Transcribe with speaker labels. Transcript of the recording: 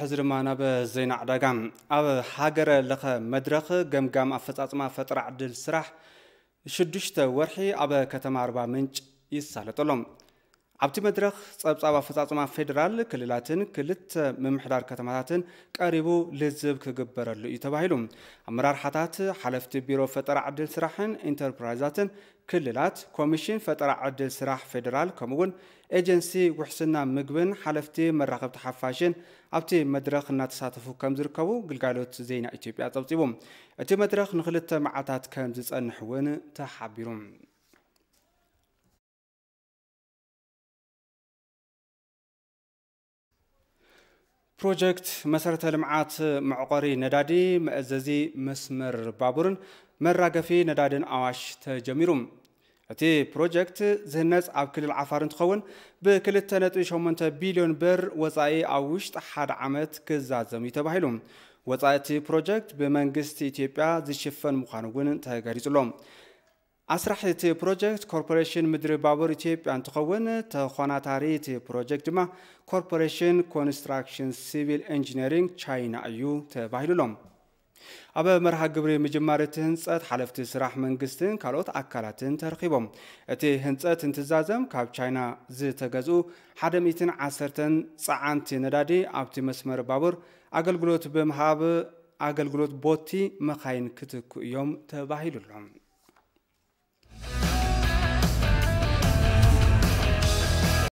Speaker 1: ሕዚ ድማ ናብ ዜና ዕዳጋ ኣብ ሃገረ ለኸ መድረኽ ገምጋም ኣፈጻጽማ ፈጠራ ዕድል ስራሕ ሽዱሽተ ወርሒ ኣብ ከተማ ኣርባ ምንጭ ይሳለጠሎም ኣብቲ መድረኽ ፀብፃብ ኣፈፃፅማ ፌደራል ክልላትን ክልተ ምምሕዳር ከተማታትን ቀሪቡ ልዝብ ክግበረሉ እዩ ተባሂሉ ኣመራርሓታት ሓለፍቲ ቢሮ ፈጠራ ዕድል ስራሕን ኢንተርፕራይዛትን ክልላት ኮሚሽን ፈጠራ ዕድል ስራሕ ፌደራል ከምኡውን ኤጀንሲ ውሕስና ምግብን ሓለፍቲ መራኸብቲ ሓፋሽን ኣብቲ መድረኽ እናተሳተፉ ከም ዝርከቡ ግልጋሎት ዜና ኢትዮጵያ ፀብፂቡ እቲ መድረኽ ንክልተ መዓልታት ከም ዝፀንሕ እውን ተሓቢሩ ፕሮጀክት መሰረተ ልምዓት መዕቆሪ ነዳዲ መእዘዚ መስመር ባቡርን መራገፊ ነዳድን ኣዋሽ ተጀሚሩ እቲ ፕሮጀክት ዝህነፅ ኣብ ክልል ዓፋር እንትኸውን ብ2.8 ቢልዮን ብር ወፃኢ ኣብ ውሽጢ ሓደ ዓመት ክዛዘም እዩ ተባሂሉ ወፃኢ እቲ ፕሮጀክት ብመንግስቲ ኢትዮጵያ ዝሽፈን ምዃኑ እውን ተገሊጹሎ ኣስራሕ እቲ ፕሮጀክት ኮርፖሬሽን ምድሪ ባቡር ኢትዮጵያ እንትኸውን ተኾናታሪ እቲ ፕሮጀክት ድማ ኮርፖሬሽን ኮንስትራክሽን ሲቪል ኢንጂነሪንግ ቻይና እዩ ተባሂሉ ሎም ኣብ መርሃ ግብሪ ምጅማር እቲ ህንፀት ሓለፍቲ ስራሕ መንግስትን ካልኦት ኣካላትን ተረኺቦም እቲ ህንፀት እንትዛዘም ካብ ቻይና ዝተገዝኡ 110 ፀዓንቲ ነዳዲ ኣብቲ መስመር ባቡር ኣገልግሎት ብምሃብ ኣገልግሎት ቦቲ መኻይን ክትኩ እዮም ተባሂሉ ኣሎም